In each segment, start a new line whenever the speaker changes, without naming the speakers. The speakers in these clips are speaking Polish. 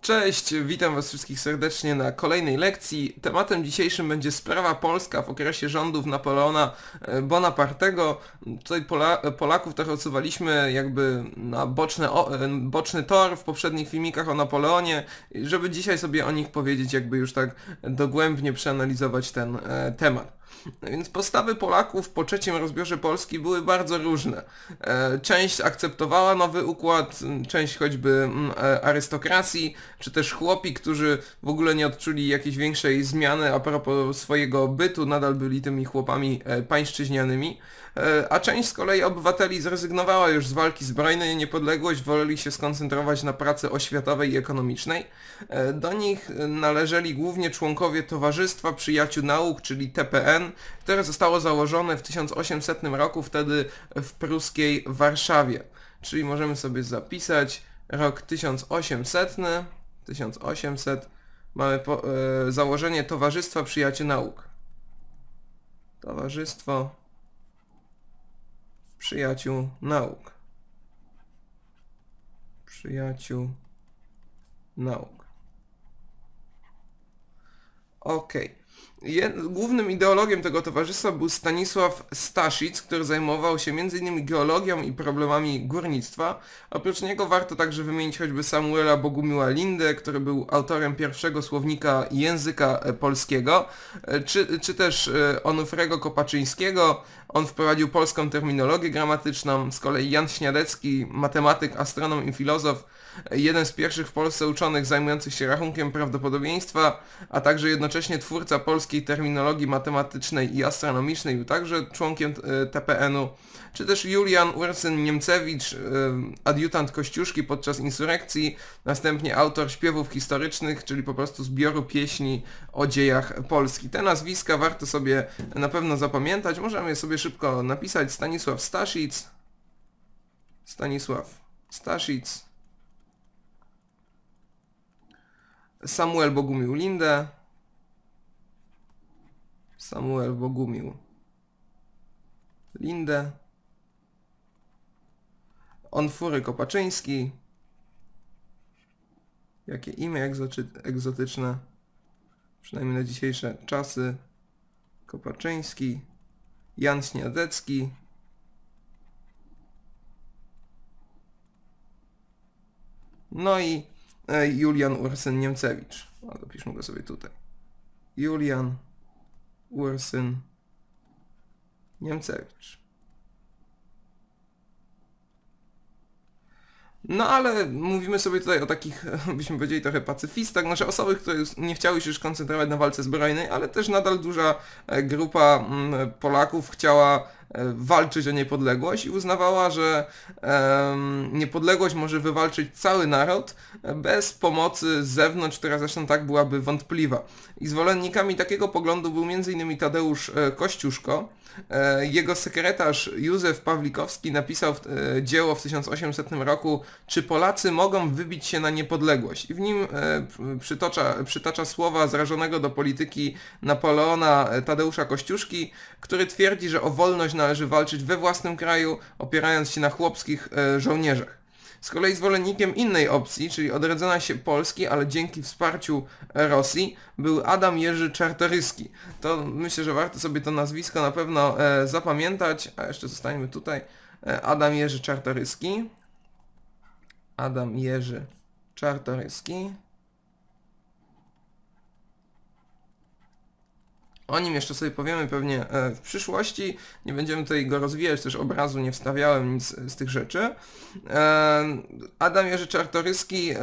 Cześć, witam Was wszystkich serdecznie na kolejnej lekcji. Tematem dzisiejszym będzie sprawa polska w okresie rządów Napoleona e, Bonapartego. Tutaj Pola Polaków trochę odsuwaliśmy jakby na boczny, e, boczny tor w poprzednich filmikach o Napoleonie, żeby dzisiaj sobie o nich powiedzieć, jakby już tak dogłębnie przeanalizować ten e, temat. No więc postawy Polaków po trzecim rozbiorze Polski były bardzo różne. E, część akceptowała nowy układ, część choćby e, arystokracji, czy też chłopi, którzy w ogóle nie odczuli jakiejś większej zmiany a propos swojego bytu, nadal byli tymi chłopami e, pańszczyźnianymi. E, a część z kolei obywateli zrezygnowała już z walki zbrojnej o niepodległość, woleli się skoncentrować na pracy oświatowej i ekonomicznej. E, do nich należeli głównie członkowie Towarzystwa Przyjaciół Nauk, czyli TPN, które zostało założone w 1800 roku wtedy w pruskiej Warszawie. Czyli możemy sobie zapisać rok 1800, 1800, mamy po, e, założenie Towarzystwa Przyjaciół Nauk. Towarzystwo przyjaciół nauk. Przyjaciół nauk. Okej. Okay głównym ideologiem tego towarzystwa był Stanisław Staszic, który zajmował się m.in. geologią i problemami górnictwa. Oprócz niego warto także wymienić choćby Samuela Bogumiła Lindę, który był autorem pierwszego słownika języka e, polskiego, e, czy, czy też e, Onufrego Kopaczyńskiego. On wprowadził polską terminologię gramatyczną. Z kolei Jan Śniadecki, matematyk, astronom i filozof, jeden z pierwszych w Polsce uczonych zajmujących się rachunkiem prawdopodobieństwa, a także jednocześnie twórca polskiej terminologii matematycznej i astronomicznej, był także członkiem e, TPN-u, czy też Julian Ursyn-Niemcewicz, e, adiutant Kościuszki podczas insurekcji, następnie autor śpiewów historycznych, czyli po prostu zbioru pieśni o dziejach Polski. Te nazwiska warto sobie na pewno zapamiętać, możemy je sobie szybko napisać. Stanisław Staszic, Stanisław Staszic, Samuel Bogumił Lindę. Samuel Bogumił Lindę. Onfury Kopaczyński. Jakie imię egzotyczne, przynajmniej na dzisiejsze czasy. Kopaczyński. Jan Śniadecki. No i Julian Ursyn Niemcewicz. A dopiszmy go sobie tutaj. Julian Ursyn Niemcewicz. No ale mówimy sobie tutaj o takich, byśmy powiedzieli, trochę pacyfistach, nasze znaczy osoby, które nie chciały się już koncentrować na walce zbrojnej, ale też nadal duża e, grupa mm, Polaków chciała e, walczyć o niepodległość i uznawała, że um, niepodległość może wywalczyć cały naród e, bez pomocy z zewnątrz, która zresztą tak byłaby wątpliwa. I zwolennikami takiego poglądu był m.in. Tadeusz Kościuszko, E, jego sekretarz Józef Pawlikowski napisał e, dzieło w 1800 roku Czy Polacy mogą wybić się na niepodległość? I w nim e, przytacza, przytacza słowa zrażonego do polityki Napoleona Tadeusza Kościuszki, który twierdzi, że o wolność należy walczyć we własnym kraju, opierając się na chłopskich żołnierzach. Z kolei zwolennikiem innej opcji, czyli odrodzenia się Polski, ale dzięki wsparciu Rosji, był Adam Jerzy Czartoryski. To myślę, że warto sobie to nazwisko na pewno e, zapamiętać, a jeszcze zostańmy tutaj. E, Adam Jerzy Czartoryski. Adam Jerzy Czartoryski. O nim jeszcze sobie powiemy pewnie e, w przyszłości. Nie będziemy tutaj go rozwijać, też obrazu nie wstawiałem nic z tych rzeczy. E, Adam Jerzy Czartoryski e,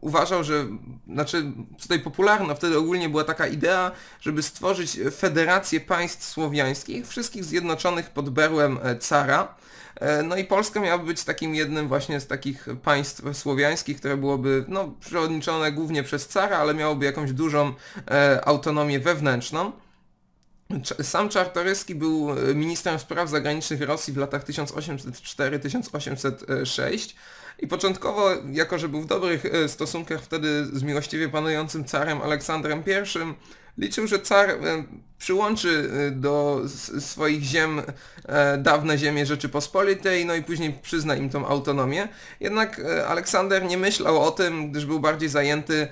uważał, że, znaczy tutaj popularna wtedy ogólnie była taka idea, żeby stworzyć federację państw słowiańskich, wszystkich zjednoczonych pod berłem cara. No i Polska miała być takim jednym właśnie z takich państw słowiańskich, które byłoby no, przewodniczone głównie przez cara, ale miałoby jakąś dużą e, autonomię wewnętrzną. Sam Czartoryski był e, ministrem spraw zagranicznych Rosji w latach 1804-1806 i początkowo, jako że był w dobrych e, stosunkach wtedy z miłościwie panującym carem Aleksandrem I, liczył, że car e, przyłączy e, do swoich ziem e, dawne ziemie Rzeczypospolitej, no i później przyzna im tą autonomię. Jednak Aleksander nie myślał o tym, gdyż był bardziej zajęty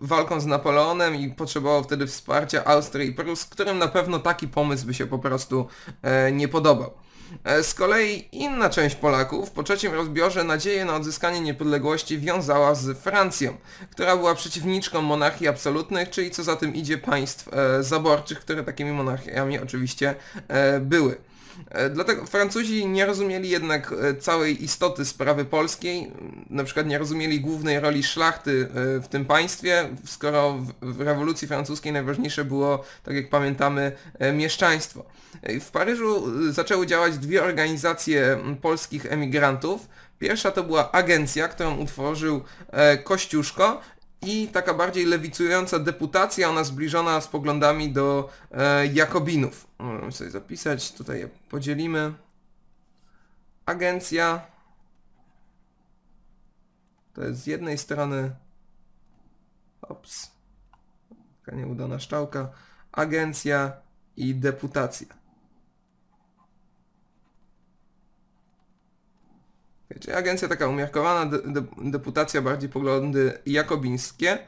walką z Napoleonem i potrzebował wtedy wsparcia Austrii i Prus, którym na pewno taki pomysł by się po prostu nie podobał. E, z kolei inna część Polaków po trzecim rozbiorze nadzieję na odzyskanie niepodległości wiązała z Francją, która była przeciwniczką monarchii absolutnych, czyli co za tym idzie państw e, zaborczych, które takimi monarchiami oczywiście e, były. E, dlatego Francuzi nie rozumieli jednak e, całej istoty sprawy polskiej, na przykład nie rozumieli głównej roli szlachty e, w tym państwie, skoro w rewolucji francuskiej najważniejsze było, tak jak pamiętamy, mieszczaństwo. W Paryżu zaczęły działać dwie organizacje polskich emigrantów. Pierwsza to była agencja, którą utworzył Kościuszko, i taka bardziej lewicująca deputacja, ona zbliżona z poglądami do e, Jakobinów. Możemy sobie zapisać, tutaj je podzielimy. Agencja. To jest z jednej strony... Ops. Taka nieudana szczałka. Agencja i deputacja. Czyli agencja taka umiarkowana, de, de, deputacja bardziej poglądy jakobińskie.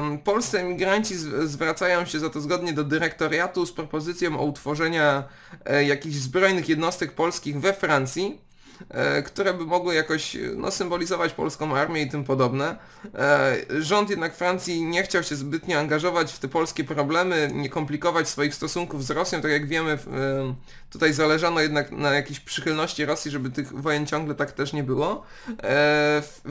Um, polscy emigranci z, zwracają się za to zgodnie do dyrektoriatu z propozycją o utworzenia e, jakichś zbrojnych jednostek polskich we Francji, E, które by mogły jakoś e, no, symbolizować polską armię i tym podobne. E, rząd jednak Francji nie chciał się zbytnio angażować w te polskie problemy, nie komplikować swoich stosunków z Rosją, tak jak wiemy tutaj zależano jednak na jakiejś przychylności Rosji, żeby tych wojen ciągle tak też nie było.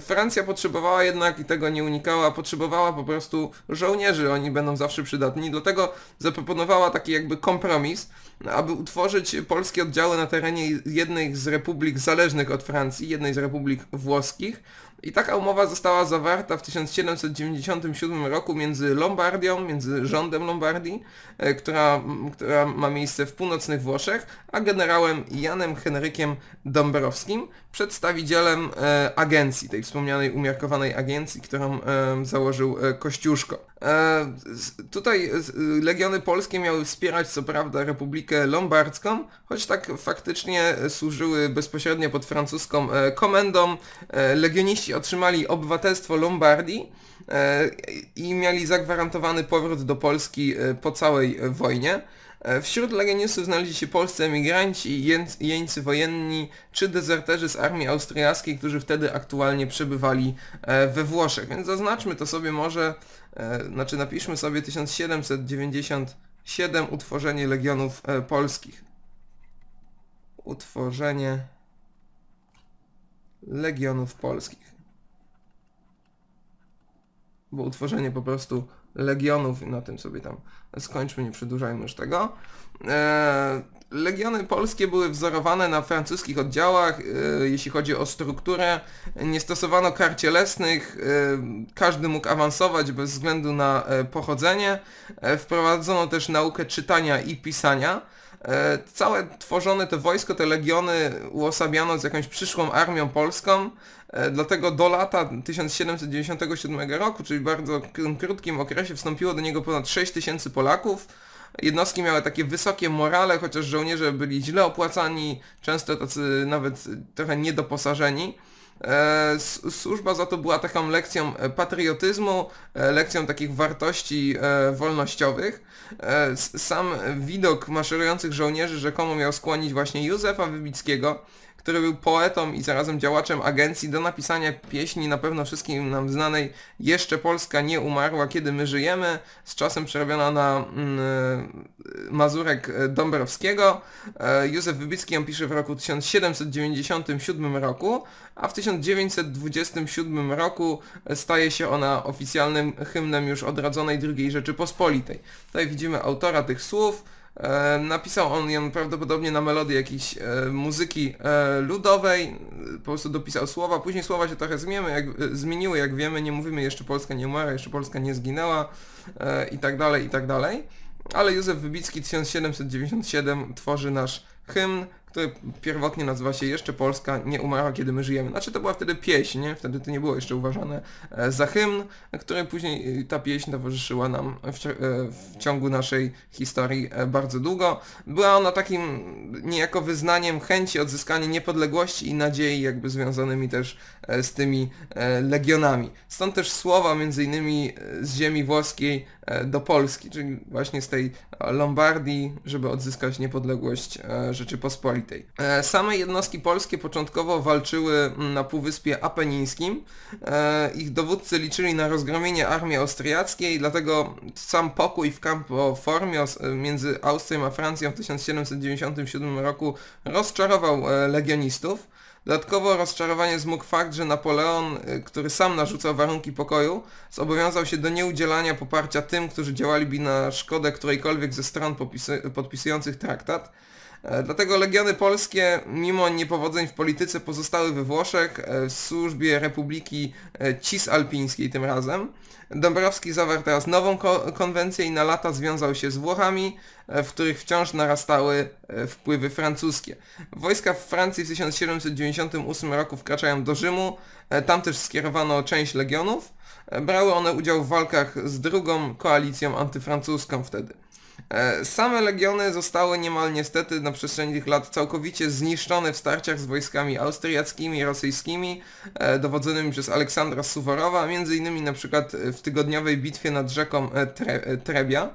Francja potrzebowała jednak i tego nie unikała, potrzebowała po prostu żołnierzy, oni będą zawsze przydatni, dlatego zaproponowała taki jakby kompromis, aby utworzyć polskie oddziały na terenie jednej z republik za zależnych od Francji, jednej z republik włoskich. I taka umowa została zawarta w 1797 roku między Lombardią, między rządem Lombardii, e, która, która ma miejsce w północnych Włoszech, a generałem Janem Henrykiem Dąbrowskim przedstawicielem e, agencji, tej wspomnianej umiarkowanej agencji, którą e, założył e, Kościuszko. Tutaj legiony polskie miały wspierać co prawda Republikę Lombardzką, choć tak faktycznie służyły bezpośrednio pod francuską komendą. Legioniści otrzymali obywatelstwo Lombardii i mieli zagwarantowany powrót do Polski po całej wojnie. E, wśród legionistów znaleźli się polscy emigranci, jeńcy wojenni czy dezerterzy z armii austriackiej, którzy wtedy aktualnie przebywali e, we Włoszech. Więc zaznaczmy to sobie może, e, znaczy napiszmy sobie 1797 utworzenie Legionów Polskich. Utworzenie Legionów Polskich. Bo utworzenie po prostu Legionów i na tym sobie tam skończmy, nie przedłużajmy już tego. E, Legiony polskie były wzorowane na francuskich oddziałach, e, jeśli chodzi o strukturę. Nie stosowano kar cielesnych, e, każdy mógł awansować bez względu na pochodzenie. Wprowadzono też naukę czytania i pisania. E, całe tworzone te wojsko, te legiony uosabiano z jakąś przyszłą armią polską, e, dlatego do lata 1797 roku, czyli bardzo krótkim okresie, wstąpiło do niego ponad 6 tysięcy Polaków. Jednostki miały takie wysokie morale, chociaż żołnierze byli źle opłacani, często tacy nawet trochę niedoposażeni. E, służba za to była taką lekcją e, patriotyzmu, e, lekcją takich wartości wolnościowych. Sam widok maszerujących żołnierzy rzekomo miał skłonić właśnie Józefa Wybickiego który był poetą i zarazem działaczem agencji do napisania pieśni na pewno wszystkim nam znanej Jeszcze Polska nie umarła, kiedy my żyjemy, z czasem przerobiona na mm, e, Mazurek e, Dąbrowskiego. E, Józef Wybicki ją pisze w roku 1797 roku, a w 1927 roku staje się ona oficjalnym hymnem już odrodzonej II Rzeczypospolitej. Tutaj widzimy autora tych słów, E, napisał on ją prawdopodobnie na melodię jakiejś e, muzyki e, ludowej, po prostu dopisał słowa, później słowa się trochę jak, zmieniły, jak wiemy, nie mówimy jeszcze Polska nie umarła, jeszcze Polska nie zginęła i tak dalej, i tak dalej. Ale Józef Wybicki 1797 tworzy nasz hymn, który pierwotnie nazywa się Jeszcze Polska nie umarła, kiedy my żyjemy. Znaczy to była wtedy pieśń, nie? wtedy to nie było jeszcze uważane e, za hymn, który później e, ta pieśń towarzyszyła nam w, e, ciągu naszej historii bardzo długo. Była ona takim niejako wyznaniem chęci odzyskania niepodległości i nadziei jakby związanymi też z tymi legionami. Stąd też słowa między innymi z ziemi włoskiej E, do Polski, czyli właśnie z tej Lombardii, żeby odzyskać niepodległość e, Rzeczypospolitej. E, same jednostki polskie początkowo walczyły na Półwyspie Apenińskim. Ich dowódcy liczyli na rozgromienie armii austriackiej, dlatego sam pokój w Campo Formio między Austrią a Francją w 1797 roku rozczarował legionistów. Dodatkowo rozczarowanie zmógł fakt, że Napoleon, y, który sam narzucał warunki pokoju, zobowiązał się do nieudzielania poparcia tym, którzy działaliby na szkodę którejkolwiek ze stron podpisujących traktat, E, dlatego Legiony Polskie, mimo niepowodzeń w polityce, pozostały we Włoszech, e, w służbie Republiki e, Cisalpińskiej tym razem. Dąbrowski zawarł teraz nową konwencję i na lata związał się z Włochami, w których wciąż narastały wpływy francuskie. Wojska w Francji w 1798 roku wkraczają do Rzymu, tam też skierowano część legionów. Brały one udział w walkach z drugą koalicją antyfrancuską wtedy. E, same legiony zostały niemal niestety na przestrzeni tych lat całkowicie zniszczone w starciach z wojskami austriackimi i rosyjskimi, e, dowodzonymi przez Aleksandra Suworowa, między innymi na przykład e, w tygodniowej bitwie nad rzeką Tre Trebia.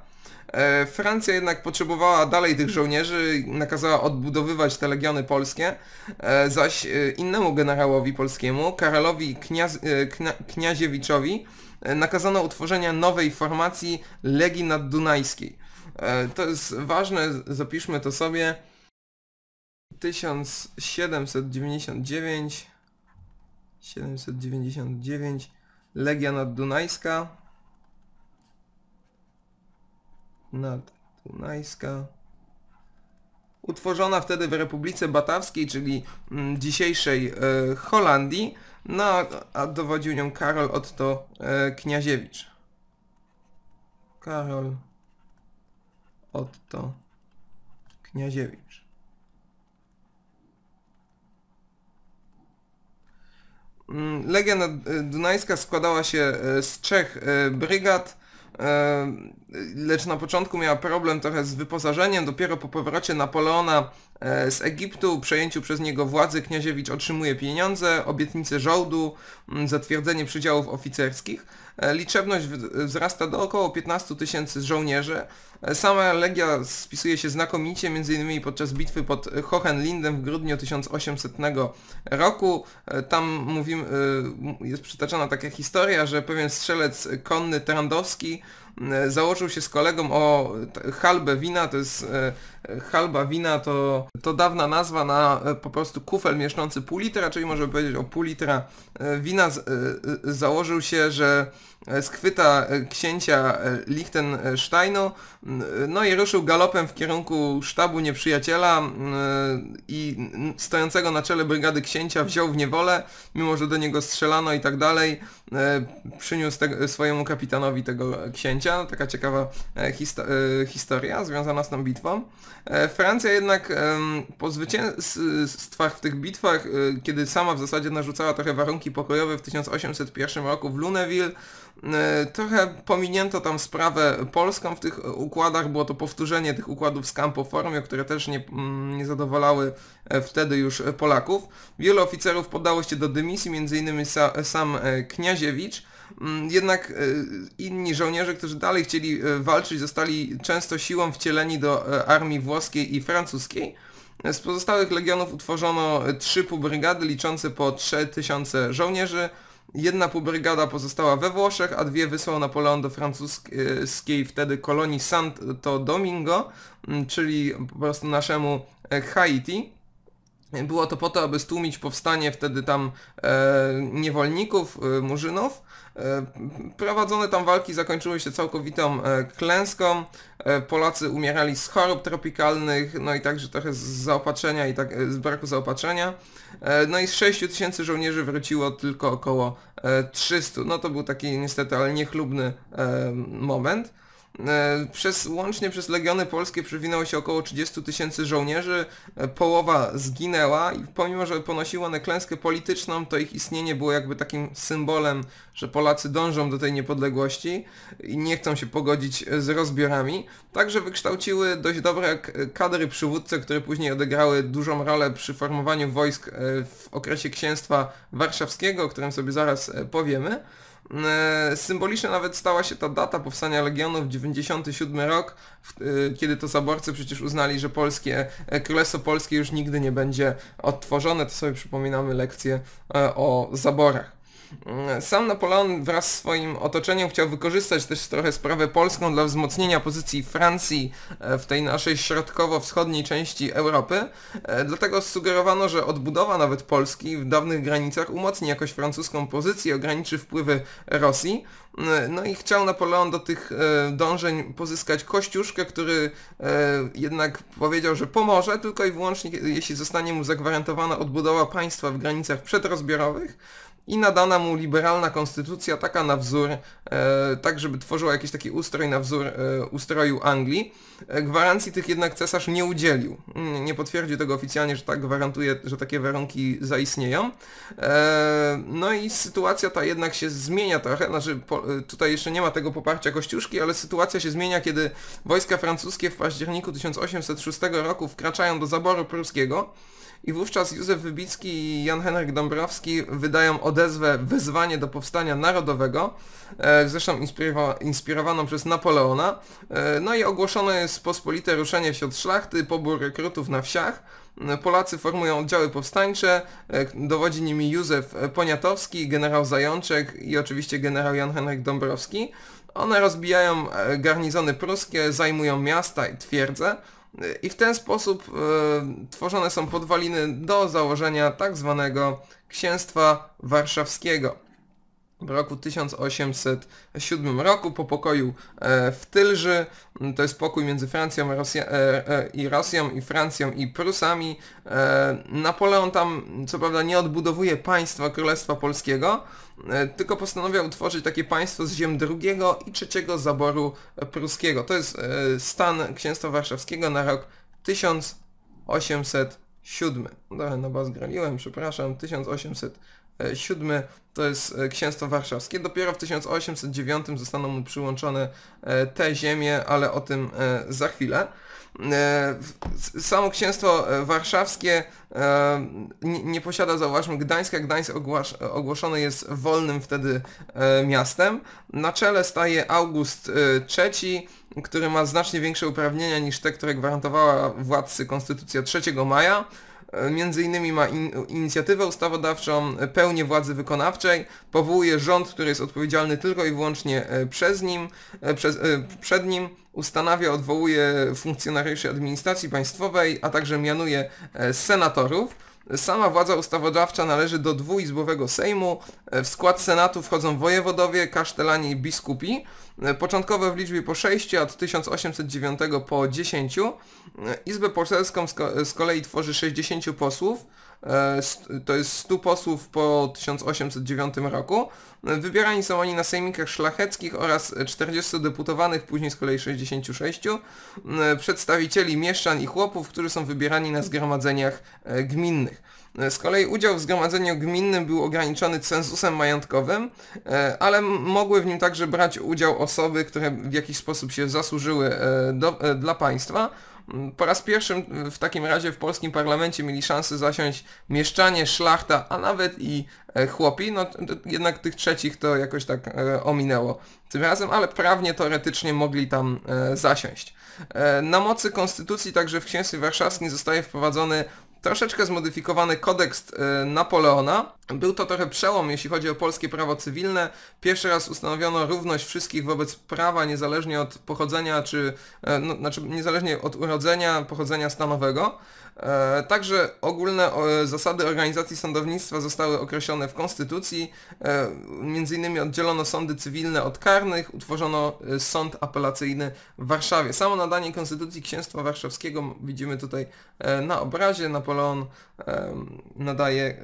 Francja jednak potrzebowała dalej tych żołnierzy, nakazała odbudowywać te legiony polskie, zaś innemu generałowi polskiemu, Karolowi Kniaz Knia Kniaziewiczowi, nakazano utworzenia nowej formacji Legii Naddunajskiej. E, to jest ważne, zapiszmy to sobie. 1799 799 Legia Naddunajska Naddunajska utworzona wtedy w Republice Batawskiej, czyli mm, dzisiejszej e, Holandii, no a dowodził nią Karol Otto e, Kniaziewicz. Karol Otto Kniaziewicz. Mm, Legia Dunajska składała się e, z trzech e, brygad, e, lecz na początku miała problem trochę z wyposażeniem. Dopiero po powrocie Napoleona z Egiptu, przejęciu przez niego władzy, Kniaziewicz otrzymuje pieniądze, obietnice żołdu, mm, zatwierdzenie przydziałów oficerskich E, liczebność wzrasta do około 15 tysięcy żołnierzy. E, sama Legia spisuje się znakomicie, m.in. podczas bitwy pod Hohenlindem w grudniu 1800 roku. E, tam mówimy, jest przytaczana taka historia, że pewien strzelec konny Trandowski E, założył się z kolegą o halbę wina, to jest e, halba wina to, to dawna nazwa na e, po prostu kufel mieszczący pół litra, czyli możemy powiedzieć o pół litra wina. Założył się, że skwyta księcia Liechtensteinu, no i ruszył galopem w kierunku sztabu nieprzyjaciela i stojącego na czele brygady księcia wziął w niewolę, mimo że do niego strzelano i tak dalej, przyniósł te, swojemu kapitanowi tego księcia no taka ciekawa e, histo e, historia związana z tą bitwą. E, Francja jednak po zwycięstwach w tych bitwach, kiedy sama w zasadzie narzucała trochę warunki pokojowe w 1801 roku w Luneville, trochę pominięto tam sprawę polską w tych układach, było to powtórzenie tych układów z Campo Formio, które też nie, nie zadowalały wtedy już Polaków. Wielu oficerów podało się do dymisji, m.in. sam Kniaziewicz, Mm, jednak e, inni żołnierze, którzy dalej chcieli e, walczyć, zostali często siłą wcieleni do e, armii włoskiej i francuskiej. Z pozostałych legionów utworzono trzy półbrygady liczące po 3000 żołnierzy. Jedna półbrygada pozostała we Włoszech, a dwie wysłał Napoleon do francuskiej wtedy kolonii Santo Domingo, mm, czyli po prostu naszemu Haiti. Było to po to, aby stłumić powstanie wtedy tam e, niewolników, e, murzynów. E, prowadzone tam walki zakończyły się całkowitą e, klęską. E, Polacy umierali z chorób tropikalnych, no i także trochę z zaopatrzenia i tak, e, z braku zaopatrzenia. no i z 6 tysięcy żołnierzy wróciło tylko około 300. No to był taki niestety, ale niechlubny moment. E, przez, łącznie przez Legiony Polskie przewinęło się około 30 tysięcy żołnierzy, e, połowa zginęła i pomimo, że ponosiły one klęskę polityczną, to ich istnienie było jakby takim symbolem, że Polacy dążą do tej niepodległości i nie chcą się pogodzić e, z rozbiorami. Także wykształciły dość dobre kadry przywódcy, które później odegrały dużą rolę przy formowaniu wojsk w okresie księstwa warszawskiego, o którym sobie zaraz powiemy. E, symboliczna nawet stała się ta data powstania Legionów, 97 rok, e, kiedy to zaborcy przecież uznali, że polskie, e, Królestwo Polskie już nigdy nie będzie odtworzone. To sobie przypominamy lekcję o zaborach. Mm, sam Napoleon wraz z swoim otoczeniem chciał wykorzystać też trochę sprawę polską dla wzmocnienia pozycji Francji e, w tej naszej środkowo-wschodniej części Europy. E, dlatego sugerowano, że odbudowa nawet Polski w dawnych granicach umocni jakoś francuską pozycję, ograniczy wpływy Rosji. Mm, no i chciał Napoleon do tych e, dążeń pozyskać Kościuszkę, który jednak powiedział, że pomoże tylko i wyłącznie, jeśli zostanie mu zagwarantowana odbudowa państwa w granicach przedrozbiorowych i nadana mu liberalna konstytucja, taka na wzór, e, tak żeby tworzyła jakiś taki ustrój na wzór e, ustroju Anglii. E, gwarancji tych jednak cesarz nie udzielił. Mm, nie potwierdził tego oficjalnie, że tak gwarantuje, że takie warunki zaistnieją. No i sytuacja ta jednak się zmienia trochę, znaczy tutaj jeszcze nie ma tego poparcia Kościuszki, ale sytuacja się zmienia, kiedy wojska francuskie w październiku 1806 roku wkraczają do zaboru pruskiego, i wówczas Józef Wybicki i Jan Henryk Dąbrowski wydają odezwę wezwanie do powstania narodowego, e, zresztą inspirowaną przez Napoleona, e, no i ogłoszone jest pospolite ruszenie wśród szlachty, pobór rekrutów na wsiach, e, Polacy formują oddziały powstańcze, dowodzi nimi Józef Poniatowski, generał Zajączek i oczywiście generał Jan Henryk Dąbrowski. One rozbijają garnizony pruskie, zajmują miasta i twierdze. I w ten sposób e, tworzone są podwaliny do założenia tak zwanego księstwa warszawskiego w roku 1807 roku po pokoju e, w Tylży, mm, to jest pokój między Francją Rosja, e, e, i Rosją i Francją i Prusami. Napoleon tam co prawda nie odbudowuje państwa Królestwa Polskiego, tylko postanawia utworzyć takie państwo z ziem drugiego i trzeciego zaboru pruskiego. To jest stan księstwa warszawskiego na rok 1807. Trochę na bas graliłem, przepraszam, 1807 VII to jest e, Księstwo Warszawskie. Dopiero w 1809 zostaną mu przyłączone e, te ziemie, ale o tym e, za chwilę. Samo księstwo warszawskie nie posiada, zauważmy, Gdańska. Gdańsk ogłoszony jest wolnym wtedy miastem. Na czele staje August III, który ma znacznie większe uprawnienia niż te, które gwarantowała władcy konstytucja 3 maja. E, między innymi ma in, inicjatywę ustawodawczą, e, pełnię władzy wykonawczej, powołuje rząd, który jest odpowiedzialny tylko i wyłącznie e, przez nim, przez, przed nim, ustanawia, odwołuje funkcjonariuszy administracji państwowej, a także mianuje senatorów. Sama władza ustawodawcza należy do dwuizbowego Sejmu. E, w skład Senatu wchodzą wojewodowie, kasztelani i biskupi. E, początkowo w liczbie po 6, od 1809 po 10. E, Izbę poselską z kolei tworzy 60 posłów. E, to jest 100 posłów po 1809 roku. Wybierani są oni na sejmikach szlacheckich oraz 40 deputowanych, później z kolei 66, przedstawicieli mieszczan i chłopów, którzy są wybierani na zgromadzeniach e, gminnych. Z kolei udział w zgromadzeniu gminnym był ograniczony censusem majątkowym, e, ale mogły w nim także brać udział osoby, które w jakiś sposób się zasłużyły e, do, e, dla państwa. Mm, po raz pierwszy w takim razie w polskim parlamencie mieli szansę zasiąść mieszczanie, szlachta, a nawet i chłopi, no jednak tych trzecich to jakoś tak ominęło tym razem, ale prawnie teoretycznie mogli tam zasiąść. Na mocy konstytucji także w księstwie warszawskim zostaje wprowadzony troszeczkę zmodyfikowany kodeks y, Napoleona, był to trochę przełom, jeśli chodzi o polskie prawo cywilne. Pierwszy raz ustanowiono równość wszystkich wobec prawa, niezależnie od pochodzenia, czy e, no, znaczy niezależnie od urodzenia, pochodzenia stanowego. E, także ogólne zasady organizacji sądownictwa zostały określone w Konstytucji. E, między innymi oddzielono sądy cywilne od karnych, utworzono sąd apelacyjny w Warszawie. Samo nadanie Konstytucji Księstwa Warszawskiego widzimy tutaj na obrazie. Napoleon nadaje,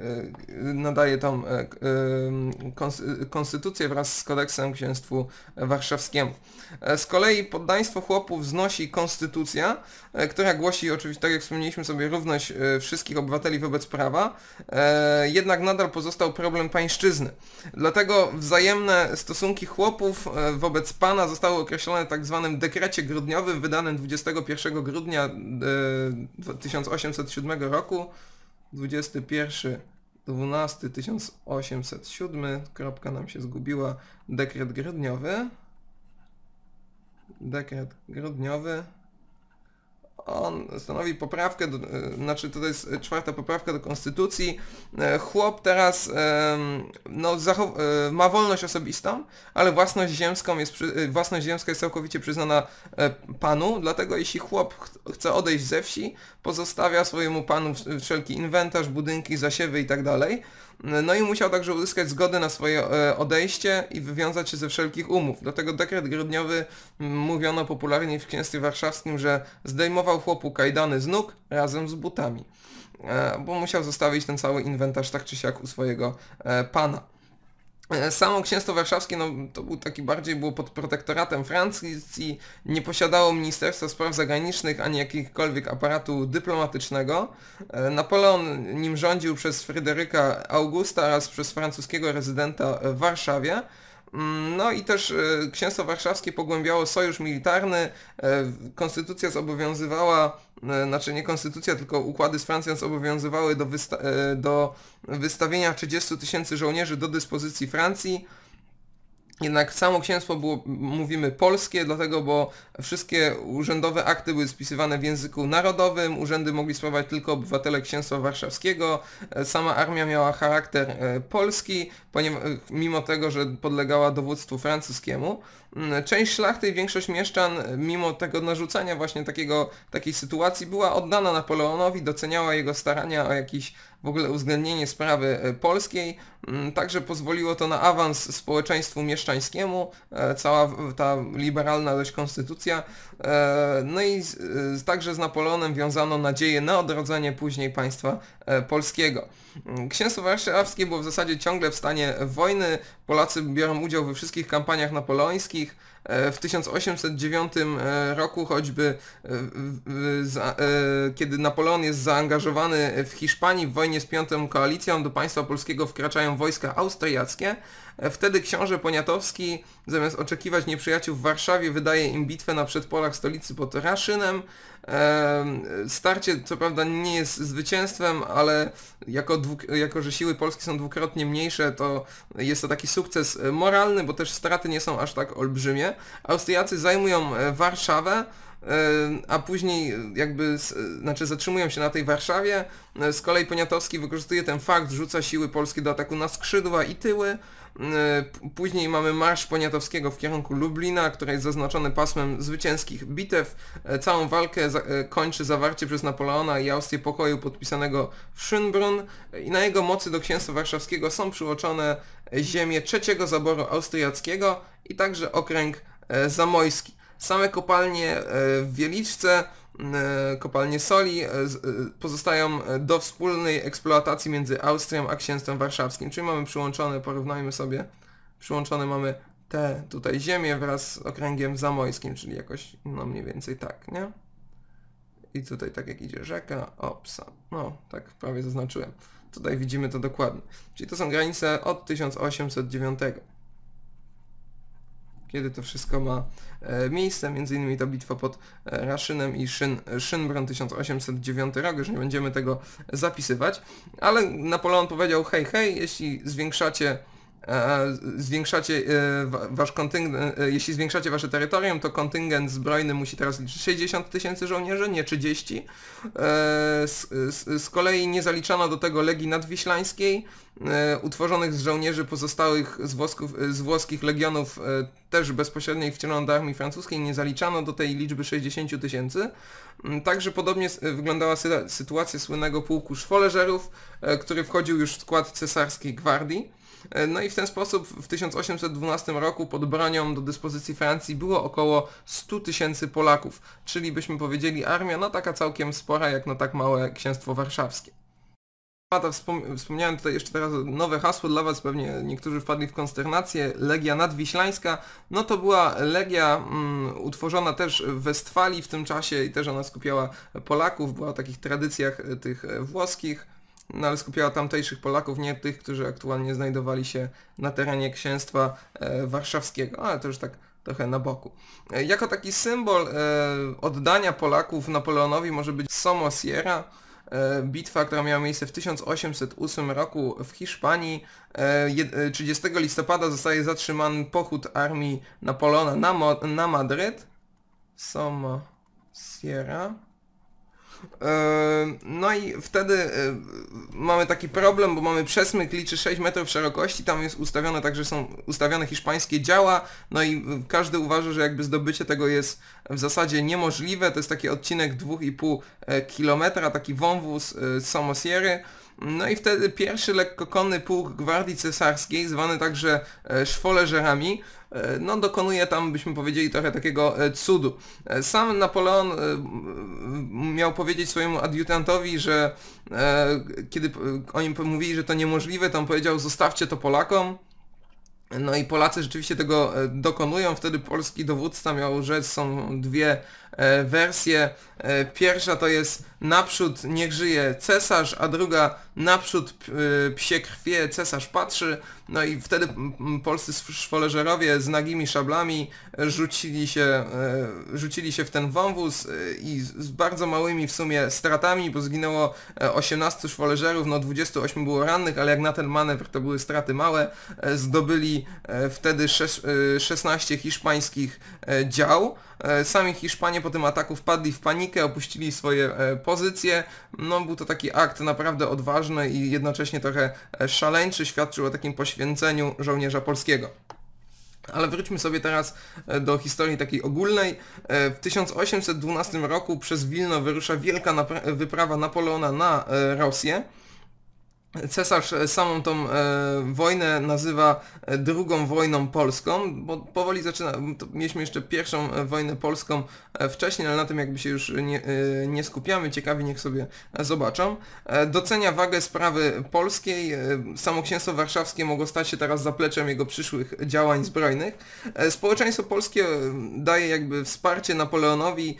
nadaje nadaje tą e, e, konstytucję wraz z kodeksem księstwu warszawskiemu. E, z kolei poddaństwo chłopów znosi konstytucja, która głosi oczywiście, tak jak wspomnieliśmy sobie, równość wszystkich obywateli wobec prawa, jednak nadal pozostał problem pańszczyzny. Dlatego wzajemne stosunki chłopów wobec pana zostały określone tzw. tak zwanym dekrecie grudniowym wydanym 21 grudnia 1807 roku. 21 12.1807, kropka nam się zgubiła, dekret grudniowy, dekret grudniowy on stanowi poprawkę, do, e, znaczy to jest czwarta poprawka do konstytucji. E, chłop teraz e, no, ma wolność osobistą, ale własność ziemską jest, własność ziemska jest całkowicie przyznana panu, dlatego jeśli chłop chce odejść ze wsi, pozostawia swojemu panu wszelki inwentarz, budynki, zasiewy itd. Tak no i musiał także uzyskać zgodę na swoje odejście i wywiązać się ze wszelkich umów. Dlatego dekret grudniowy, mówiono popularnie w księstwie warszawskim, że zdejmował chłopu kajdany z nóg razem z butami, e, bo musiał zostawić ten cały inwentarz tak czy siak u swojego e, pana. E, samo księstwo warszawskie no, to był taki bardziej było pod protektoratem Francji, nie posiadało Ministerstwa Spraw Zagranicznych ani jakichkolwiek aparatu dyplomatycznego. Napoleon nim rządził przez Fryderyka Augusta oraz przez francuskiego rezydenta w Warszawie. Mm, no i też y, księstwo warszawskie pogłębiało sojusz militarny, e, konstytucja zobowiązywała, e, znaczy nie konstytucja, tylko układy z Francją zobowiązywały do, wysta e, do wystawienia 30 tysięcy żołnierzy do dyspozycji Francji. Jednak samo księstwo było, mówimy, polskie, dlatego, bo wszystkie urzędowe akty były spisywane w języku narodowym, urzędy mogli sprawować tylko obywatele księstwa warszawskiego, sama armia miała charakter e, polski, ponieważ, e, mimo tego, że podlegała dowództwu francuskiemu. Mm, część szlachty i większość mieszczan, e, mimo tego narzucania właśnie takiego, takiej sytuacji, była oddana Napoleonowi, doceniała jego starania o jakiś w ogóle uwzględnienie sprawy e, polskiej. Mm, także pozwoliło to na awans społeczeństwu mieszczańskiemu, e, cała ta liberalna dość konstytucja. E, no i także z Napoleonem wiązano nadzieję na odrodzenie później państwa polskiego. Mm, księstwo warszawskie było w zasadzie ciągle w stanie wojny. Polacy biorą udział we wszystkich kampaniach napoleońskich E, w 1809 e, roku, choćby e, kiedy Napoleon jest zaangażowany w Hiszpanii w wojnie z Piątą Koalicją, do państwa polskiego wkraczają wojska austriackie, Wtedy książę Poniatowski, zamiast oczekiwać nieprzyjaciół w Warszawie, wydaje im bitwę na przedpolach stolicy pod Raszynem. Starcie co prawda nie jest zwycięstwem, ale jako, jako że siły polskie są dwukrotnie mniejsze, to jest to taki sukces moralny, bo też straty nie są aż tak olbrzymie. Austriacy zajmują e, Warszawę, e, a później e, jakby, znaczy zatrzymują się na tej Warszawie. Z kolei Poniatowski wykorzystuje ten fakt, rzuca siły polskie do ataku na skrzydła i tyły. E, później mamy Marsz Poniatowskiego w kierunku Lublina, który jest zaznaczony pasmem zwycięskich bitew. E, całą walkę e, kończy zawarcie przez Napoleona i Austrię pokoju podpisanego w Schönbrunn i na jego mocy do Księstwa Warszawskiego są przyłączone ziemie trzeciego zaboru austriackiego i także okręg zamojski. Same kopalnie w Wieliczce E, kopalnie soli e, e, pozostają do wspólnej eksploatacji między Austrią a Księstwem Warszawskim. Czyli mamy przyłączone, porównajmy sobie, przyłączone mamy te tutaj ziemię wraz z okręgiem zamojskim, czyli jakoś no mniej więcej tak, nie? I tutaj tak jak idzie rzeka, opsa, no tak prawie zaznaczyłem. Tutaj widzimy to dokładnie. Czyli to są granice od 1809 kiedy to wszystko ma e, miejsce, między innymi ta bitwa pod e, Raszynem i Szyn, Szynbron 1809 rok, już nie będziemy tego zapisywać, ale Napoleon powiedział hej, hej, jeśli zwiększacie e, zwiększacie wasz kontyngent, jeśli zwiększacie wasze terytorium, to kontyngent zbrojny musi teraz liczyć 60 tysięcy żołnierzy, nie 30. Z, z, z kolei nie zaliczano do tego Legii Nadwiślańskiej, E, utworzonych z żołnierzy pozostałych z, włosków, e, z włoskich legionów e, też bezpośrednio ich wcielono do armii francuskiej, nie zaliczano do tej liczby 60 tysięcy. Mm, także podobnie wyglądała sytuacja słynnego pułku szwoleżerów, który wchodził już w skład cesarskiej gwardii. No i w ten sposób w 1812 roku pod bronią do dyspozycji Francji było około 100 tysięcy Polaków, czyli byśmy powiedzieli armia, no taka całkiem spora jak na tak małe księstwo warszawskie. Pata, wspom wspomniałem tutaj jeszcze teraz nowe hasło dla Was, pewnie niektórzy wpadli w konsternację, Legia Nadwiślańska. No to była Legia mm, utworzona też w Westfalii w tym czasie i też ona skupiała Polaków, była o takich tradycjach e, tych e, włoskich, no ale skupiała tamtejszych Polaków, nie tych, którzy aktualnie znajdowali się na terenie księstwa e, warszawskiego, ale to już tak trochę na boku. E, jako taki symbol e, oddania Polaków Napoleonowi może być Somosierra, Sierra, E, bitwa, która miała miejsce w 1808 roku w Hiszpanii. 30 e, e, listopada zostaje zatrzymany pochód armii Napoleona na, Mo na Madryt. Soma Sierra. E, no i wtedy e, mamy taki problem, bo mamy przesmyk, liczy 6 metrów szerokości, tam jest ustawione także są ustawione hiszpańskie działa, no i każdy uważa, że jakby zdobycie tego jest w zasadzie niemożliwe, to jest taki odcinek 2,5 e, kilometra taki wąwóz z Somosiery, no i wtedy pierwszy lekkokonny pułk Gwardii Cesarskiej, zwany także e, szwoleżerami, e, no dokonuje tam, byśmy powiedzieli, trochę takiego e, cudu. Sam Napoleon miał powiedzieć swojemu adiutantowi, że kiedy oni mówili, że to niemożliwe, to on powiedział, zostawcie to Polakom, no i Polacy rzeczywiście tego e, dokonują. Wtedy polski dowódca miał rzec, są dwie e, wersje. E, pierwsza to jest naprzód niech żyje cesarz, a druga naprzód psie krwie cesarz patrzy. No i wtedy polscy szwoleżerowie z nagimi szablami rzucili się, e, rzucili się w ten wąwóz e, i z bardzo małymi w sumie stratami, bo zginęło 18 e, szwoleżerów, no 28 było rannych, ale jak na ten manewr to były straty małe, zdobyli wtedy 16 hiszpańskich dział, E, sami Hiszpanie po tym ataku wpadli w panikę, opuścili swoje e, pozycje. No był to taki akt naprawdę odważny i jednocześnie trochę e, szaleńczy, świadczył o takim poświęceniu żołnierza polskiego. Ale wróćmy sobie teraz do historii takiej ogólnej. W 1812 roku przez Wilno wyrusza wielka wyprawa Napoleona na Rosję. Cesarz e, samą tą e, wojnę nazywa e, drugą wojną polską, bo powoli zaczyna, mieliśmy jeszcze pierwszą e, wojnę polską wcześniej, ale na tym jakby się już nie, e, nie skupiamy, ciekawi niech sobie zobaczą. E, docenia wagę sprawy polskiej, e, samo księstwo warszawskie mogło stać się teraz zapleczem jego przyszłych działań zbrojnych. społeczeństwo polskie daje jakby wsparcie Napoleonowi,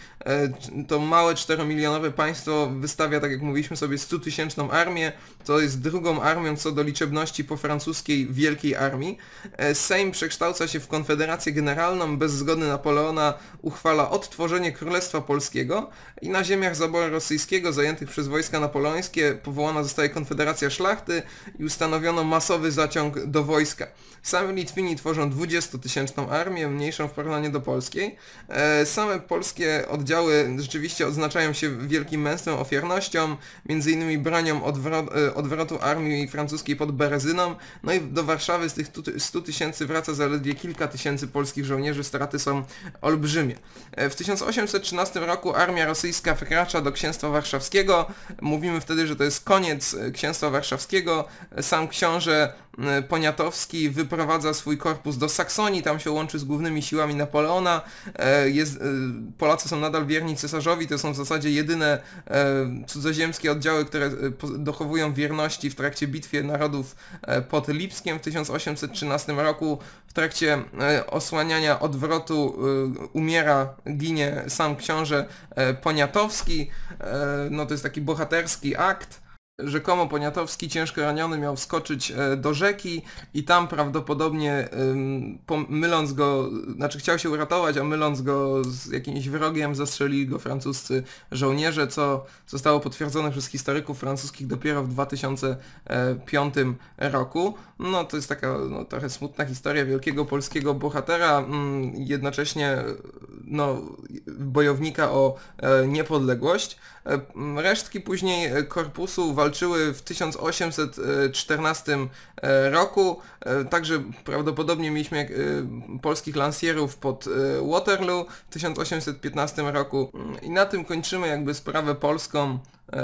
to małe 4 milionowe państwo wystawia, tak jak mówiliśmy sobie, 100 tysięczną armię, to jest drugą armią co do liczebności po francuskiej Wielkiej Armii. E, Sejm przekształca się w Konfederację Generalną, bez zgody Napoleona uchwala odtworzenie Królestwa Polskiego i na ziemiach zaboru rosyjskiego zajętych przez wojska napoleońskie powołana zostaje Konfederacja Szlachty i ustanowiono masowy zaciąg do wojska. Sami Litwini tworzą 20-tysięczną armię, mniejszą w porównaniu do polskiej. E, same polskie oddziały rzeczywiście odznaczają się wielkim męstwem, ofiarnością, między innymi branią e, odwrotu armii francuskiej pod Berezyną, no i do Warszawy z tych 100 tysięcy wraca zaledwie kilka tysięcy polskich żołnierzy, straty są olbrzymie. E, w 1813 roku armia rosyjska wkracza do Księstwa Warszawskiego, mówimy wtedy, że to jest koniec e, Księstwa Warszawskiego, e, sam książę E, Poniatowski wyprowadza swój korpus do Saksonii, tam się łączy z głównymi siłami Napoleona. E, jest, e, Polacy są nadal wierni cesarzowi, to są w zasadzie jedyne cudzoziemskie oddziały, które dochowują wierności w trakcie bitwy narodów pod Lipskiem w 1813 roku. W trakcie osłaniania odwrotu umiera, ginie sam książę Poniatowski. No to jest taki bohaterski akt rzekomo Poniatowski ciężko raniony miał wskoczyć e, do rzeki i tam prawdopodobnie myląc go, znaczy chciał się uratować, a myląc go z jakimś wrogiem zastrzelili go francuscy żołnierze, co zostało potwierdzone przez historyków francuskich dopiero w 2005 roku. No to jest taka no, trochę smutna historia wielkiego polskiego bohatera, mm, jednocześnie no, bojownika o e, niepodległość. E, resztki później e, korpusu walczyły w 1814 roku, także prawdopodobnie mieliśmy polskich lansierów pod Waterloo w 1815 roku i na tym kończymy jakby sprawę polską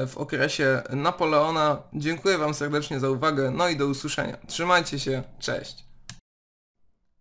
w okresie Napoleona. Dziękuję Wam serdecznie za uwagę, no i do usłyszenia. Trzymajcie się, cześć!